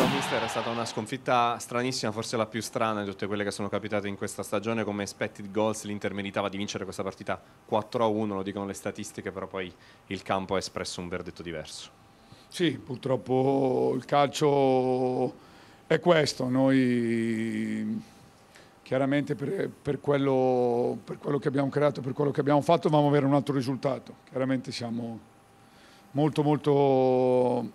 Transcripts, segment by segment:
questo mister è stata una sconfitta stranissima, forse la più strana di tutte quelle che sono capitate in questa stagione. Come expected goals, l'Inter meritava di vincere questa partita 4-1, a lo dicono le statistiche, però poi il campo ha espresso un verdetto diverso. Sì, purtroppo il calcio è questo. Noi chiaramente per, per, quello, per quello che abbiamo creato, per quello che abbiamo fatto, dobbiamo avere un altro risultato. Chiaramente siamo molto molto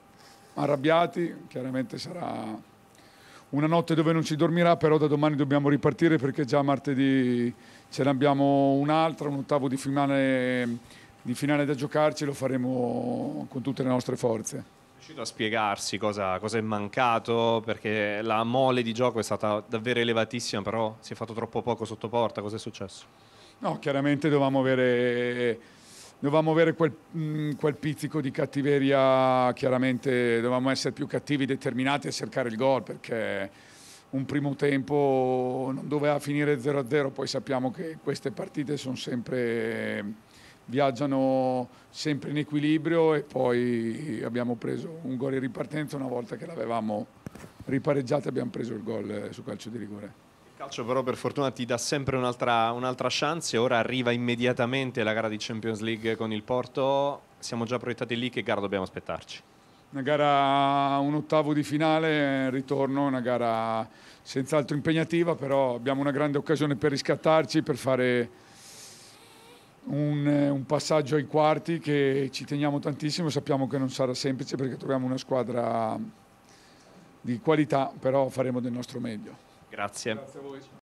arrabbiati, chiaramente sarà una notte dove non ci dormirà, però da domani dobbiamo ripartire perché già martedì ce ne abbiamo un'altra, un ottavo di finale, di finale da giocarci, lo faremo con tutte le nostre forze riuscito a spiegarsi cosa, cosa, è mancato, perché la mole di gioco è stata davvero elevatissima, però si è fatto troppo poco sotto porta, cosa è successo? No, chiaramente dovevamo avere dovevamo avere quel, mh, mm, quel, pizzico di cattiveria, chiaramente dovevamo essere più cattivi, determinati a cercare il gol perché un primo tempo non doveva finire 0-0, poi sappiamo che queste partite sempre, viaggiano sempre in equilibrio e poi abbiamo preso un gol in ripartenza una volta che l'avevamo ripareggiata abbiamo preso il gol eh, su calcio di rigore calcio però per fortuna ti dà sempre un'altra, un'altra chance, ora arriva immediatamente la gara di Champions League con il Porto, siamo già proiettati lì, che gara dobbiamo aspettarci? Una gara un ottavo di finale, ritorno, una gara senz'altro impegnativa, però abbiamo una grande occasione per riscattarci, per fare un, un, passaggio ai quarti che ci teniamo tantissimo, sappiamo che non sarà semplice perché troviamo una squadra di qualità, però faremo del nostro meglio. Grazie. Grazie a voi.